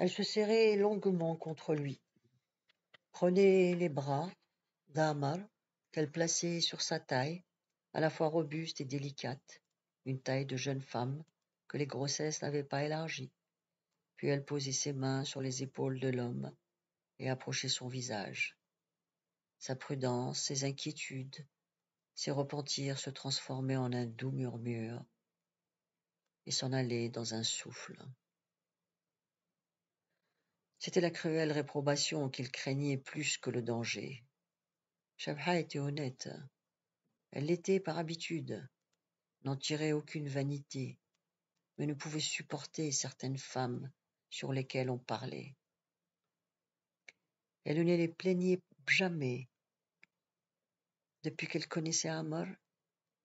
Elle se serrait longuement contre lui, prenait les bras d'Amar qu'elle plaçait sur sa taille, à la fois robuste et délicate, une taille de jeune femme que les grossesses n'avaient pas élargie. Puis elle posait ses mains sur les épaules de l'homme et approchait son visage. Sa prudence, ses inquiétudes, ses repentirs se transformaient en un doux murmure et s'en allaient dans un souffle. C'était la cruelle réprobation qu'il craignait plus que le danger. Shabha était honnête. Elle l'était par habitude, n'en tirait aucune vanité, mais ne pouvait supporter certaines femmes sur lesquelles on parlait. Elle ne les plaignait jamais. Depuis qu'elle connaissait Amor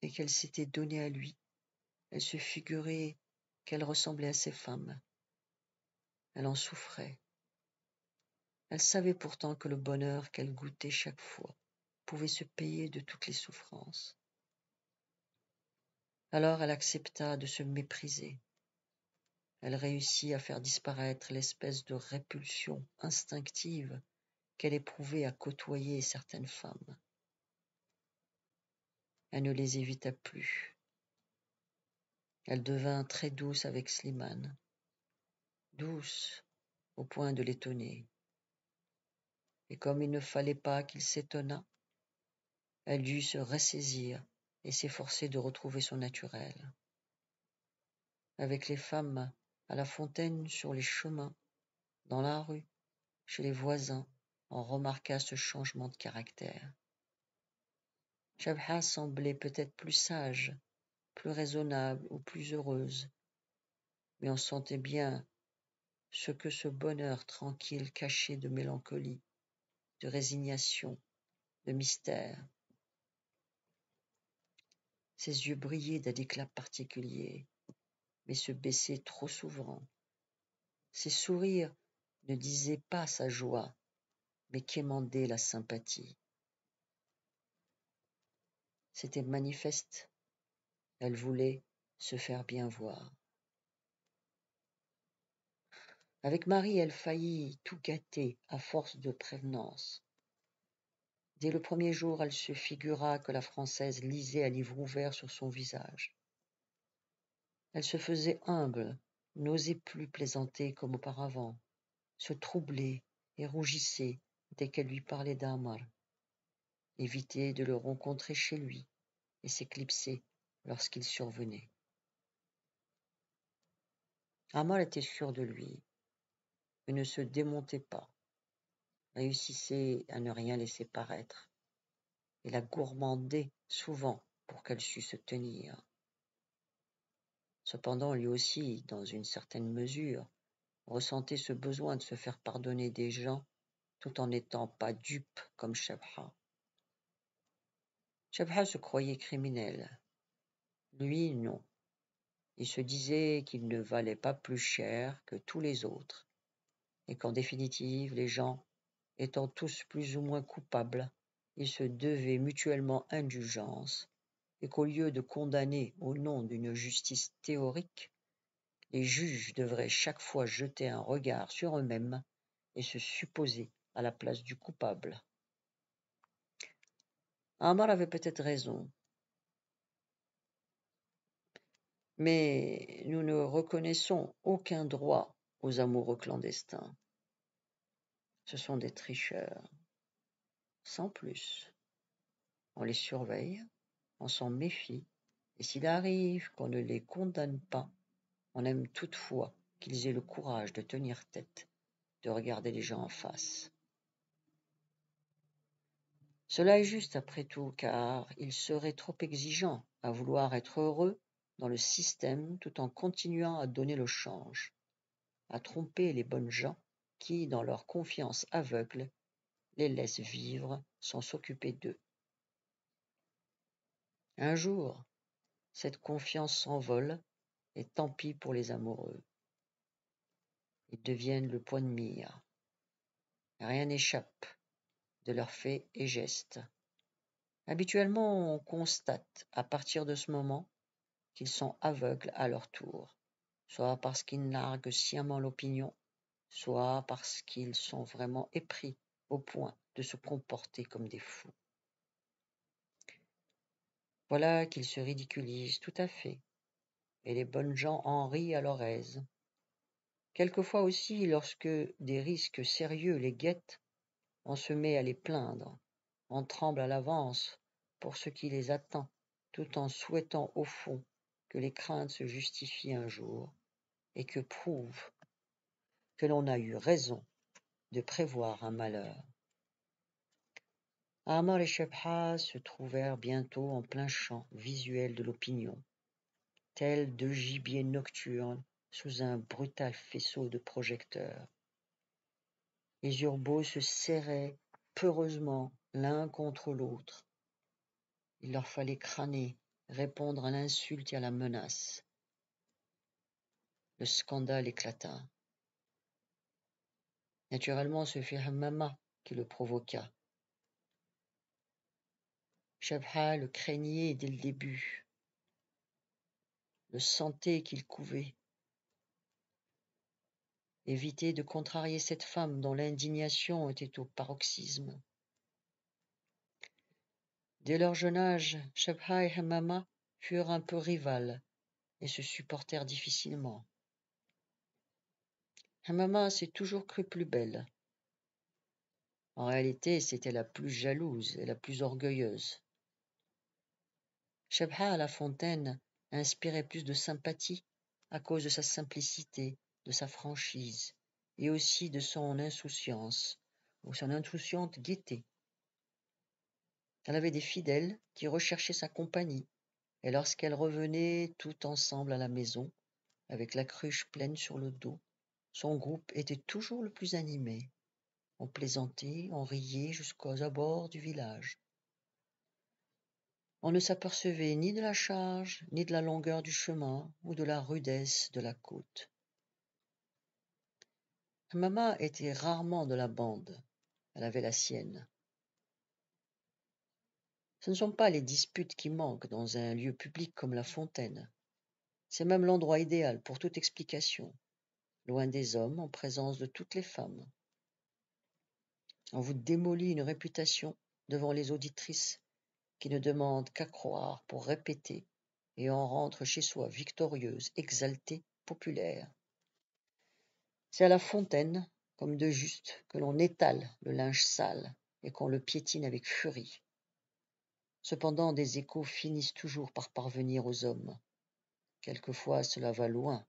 et qu'elle s'était donnée à lui, elle se figurait qu'elle ressemblait à ces femmes. Elle en souffrait. Elle savait pourtant que le bonheur qu'elle goûtait chaque fois pouvait se payer de toutes les souffrances. Alors elle accepta de se mépriser. Elle réussit à faire disparaître l'espèce de répulsion instinctive qu'elle éprouvait à côtoyer certaines femmes. Elle ne les évita plus. Elle devint très douce avec Slimane, douce au point de l'étonner et comme il ne fallait pas qu'il s'étonnât, elle dut se ressaisir et s'efforcer de retrouver son naturel. Avec les femmes, à la fontaine, sur les chemins, dans la rue, chez les voisins, on remarqua ce changement de caractère. Chabha semblait peut-être plus sage, plus raisonnable ou plus heureuse, mais on sentait bien ce que ce bonheur tranquille cachait de mélancolie de résignation, de mystère. Ses yeux brillaient d'un éclat particulier, mais se baissaient trop souvent. Ses sourires ne disaient pas sa joie, mais quémandaient la sympathie. C'était manifeste. Elle voulait se faire bien voir. Avec Marie, elle faillit tout gâter à force de prévenance. Dès le premier jour, elle se figura que la Française lisait à livre ouvert sur son visage. Elle se faisait humble, n'osait plus plaisanter comme auparavant, se troublait et rougissait dès qu'elle lui parlait d'Amar, évitait de le rencontrer chez lui et s'éclipsait lorsqu'il survenait. Amar était sûr de lui ne se démontait pas. réussissait à ne rien laisser paraître et la gourmandait souvent pour qu'elle sût se tenir. Cependant, lui aussi, dans une certaine mesure, ressentait ce besoin de se faire pardonner des gens tout en n'étant pas dupe comme Shabha. Shabha se croyait criminel. Lui, non. Il se disait qu'il ne valait pas plus cher que tous les autres et qu'en définitive les gens, étant tous plus ou moins coupables, ils se devaient mutuellement indulgence, et qu'au lieu de condamner au nom d'une justice théorique, les juges devraient chaque fois jeter un regard sur eux-mêmes et se supposer à la place du coupable. Amar avait peut-être raison, mais nous ne reconnaissons aucun droit aux amoureux clandestins. Ce sont des tricheurs, sans plus. On les surveille, on s'en méfie, et s'il arrive qu'on ne les condamne pas, on aime toutefois qu'ils aient le courage de tenir tête, de regarder les gens en face. Cela est juste après tout, car il serait trop exigeant à vouloir être heureux dans le système tout en continuant à donner le change à tromper les bonnes gens qui, dans leur confiance aveugle, les laissent vivre sans s'occuper d'eux. Un jour, cette confiance s'envole et tant pis pour les amoureux. Ils deviennent le point de mire. Rien n'échappe de leurs faits et gestes. Habituellement, on constate à partir de ce moment qu'ils sont aveugles à leur tour soit parce qu'ils narguent sciemment l'opinion, soit parce qu'ils sont vraiment épris au point de se comporter comme des fous. Voilà qu'ils se ridiculisent tout à fait, et les bonnes gens en rient à leur aise. Quelquefois aussi, lorsque des risques sérieux les guettent, on se met à les plaindre, on tremble à l'avance pour ce qui les attend, tout en souhaitant au fond que les craintes se justifient un jour, et que prouve que l'on a eu raison de prévoir un malheur. Armand et Shebha se trouvèrent bientôt en plein champ visuel de l'opinion, tels deux gibiers nocturnes sous un brutal faisceau de projecteurs. Les urbains se serraient peureusement l'un contre l'autre. Il leur fallait crâner, répondre à l'insulte et à la menace le scandale éclata. Naturellement, ce fut Hamama qui le provoqua. Shabha le craignait dès le début, le sentait qu'il couvait. Éviter de contrarier cette femme dont l'indignation était au paroxysme. Dès leur jeune âge, Shabha et Hammama furent un peu rivales et se supportèrent difficilement. Ah, maman s'est toujours crue plus belle. En réalité, c'était la plus jalouse et la plus orgueilleuse. Shabha à la fontaine inspirait plus de sympathie à cause de sa simplicité, de sa franchise et aussi de son insouciance ou son insouciante gaieté. Elle avait des fidèles qui recherchaient sa compagnie, et lorsqu'elle revenait tout ensemble à la maison, avec la cruche pleine sur le dos, son groupe était toujours le plus animé. On plaisantait, on riait jusqu'aux abords du village. On ne s'apercevait ni de la charge, ni de la longueur du chemin ou de la rudesse de la côte. Maman était rarement de la bande. Elle avait la sienne. Ce ne sont pas les disputes qui manquent dans un lieu public comme la fontaine. C'est même l'endroit idéal pour toute explication loin des hommes, en présence de toutes les femmes. On vous démolit une réputation devant les auditrices qui ne demandent qu'à croire pour répéter et en rentre chez soi victorieuse, exaltée, populaire. C'est à la fontaine, comme de juste, que l'on étale le linge sale et qu'on le piétine avec furie. Cependant, des échos finissent toujours par parvenir aux hommes. Quelquefois, cela va loin,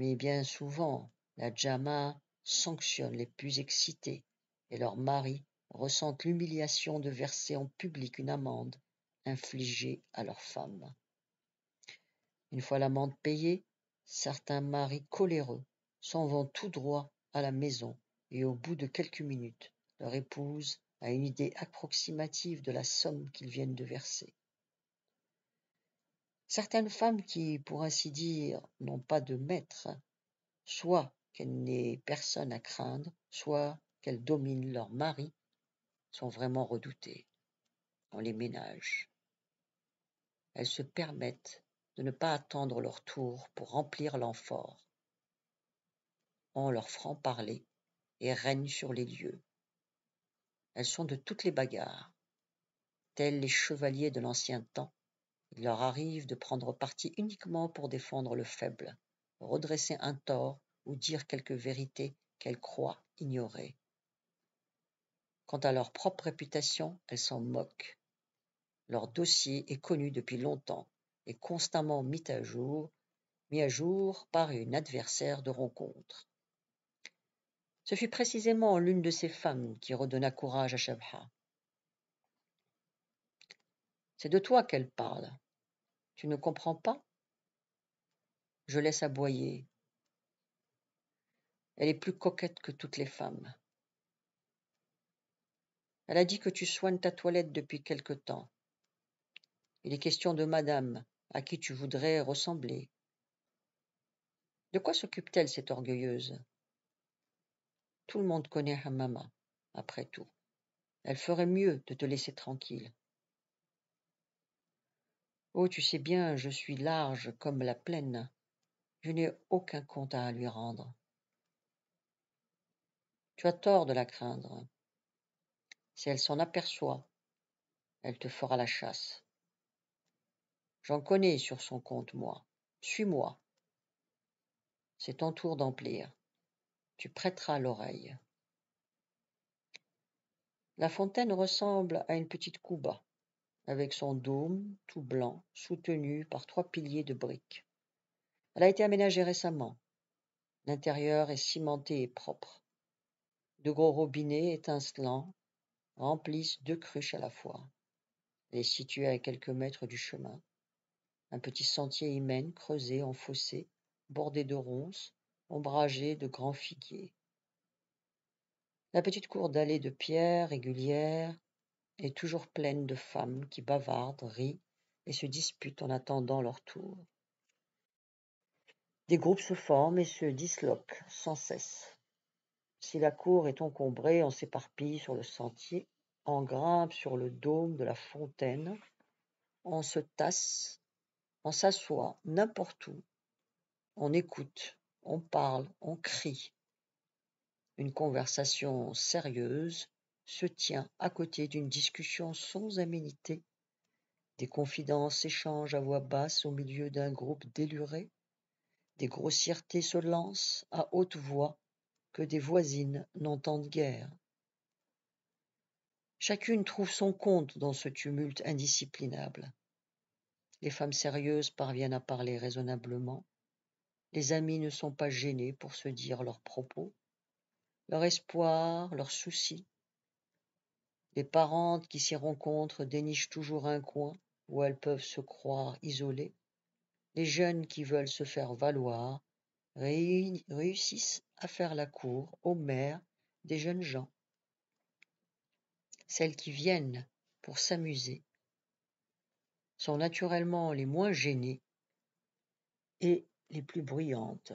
mais bien souvent la Jama sanctionne les plus excités et leurs maris ressentent l'humiliation de verser en public une amende infligée à leur femme. Une fois l'amende payée, certains maris coléreux s'en vont tout droit à la maison et au bout de quelques minutes, leur épouse a une idée approximative de la somme qu'ils viennent de verser certaines femmes qui, pour ainsi dire, n'ont pas de maître, soit qu'elles n'aient personne à craindre, soit qu'elles dominent leur mari, sont vraiment redoutées On les ménage. Elles se permettent de ne pas attendre leur tour pour remplir l'amphore. On leur franc-parler et règne sur les lieux. Elles sont de toutes les bagarres, telles les chevaliers de l'ancien temps il leur arrive de prendre parti uniquement pour défendre le faible, redresser un tort ou dire quelque vérité qu'elles croient ignorer. Quant à leur propre réputation, elles s'en moquent. Leur dossier est connu depuis longtemps et constamment mis à jour, mis à jour par une adversaire de rencontre. Ce fut précisément l'une de ces femmes qui redonna courage à Shabha. C'est de toi qu'elle parle. Tu ne comprends pas Je laisse aboyer. Elle est plus coquette que toutes les femmes. Elle a dit que tu soignes ta toilette depuis quelque temps. Il est question de madame, à qui tu voudrais ressembler. De quoi s'occupe-t-elle, cette orgueilleuse Tout le monde connaît Hamama, après tout. Elle ferait mieux de te laisser tranquille. Oh, tu sais bien, je suis large comme la plaine. Je n'ai aucun compte à lui rendre. Tu as tort de la craindre. Si elle s'en aperçoit, elle te fera la chasse. J'en connais sur son compte, moi. Suis-moi. C'est ton tour d'emplir. Tu prêteras l'oreille. La fontaine ressemble à une petite couba avec son dôme tout blanc soutenu par trois piliers de briques. Elle a été aménagée récemment. L'intérieur est cimenté et propre. De gros robinets étincelants remplissent deux cruches à la fois. Elle est située à quelques mètres du chemin. Un petit sentier y mène, creusé en fossé, bordé de ronces, ombragé de grands figuiers. La petite cour d'allée de pierre régulière est toujours pleine de femmes qui bavardent, rient et se disputent en attendant leur tour. Des groupes se forment et se disloquent sans cesse. Si la cour est encombrée, on s'éparpille sur le sentier, on grimpe sur le dôme de la fontaine, on se tasse, on s'assoit n'importe où, on écoute, on parle, on crie. Une conversation sérieuse, se tient à côté d'une discussion sans aménité. Des confidences s'échangent à voix basse au milieu d'un groupe déluré. Des grossièretés se lancent à haute voix que des voisines n'entendent guère. Chacune trouve son compte dans ce tumulte indisciplinable. Les femmes sérieuses parviennent à parler raisonnablement. Les amis ne sont pas gênés pour se dire leurs propos, leur espoir, leurs soucis les parentes qui s'y rencontrent dénichent toujours un coin où elles peuvent se croire isolées. Les jeunes qui veulent se faire valoir réussissent à faire la cour aux mères des jeunes gens. Celles qui viennent pour s'amuser sont naturellement les moins gênées et les plus bruyantes.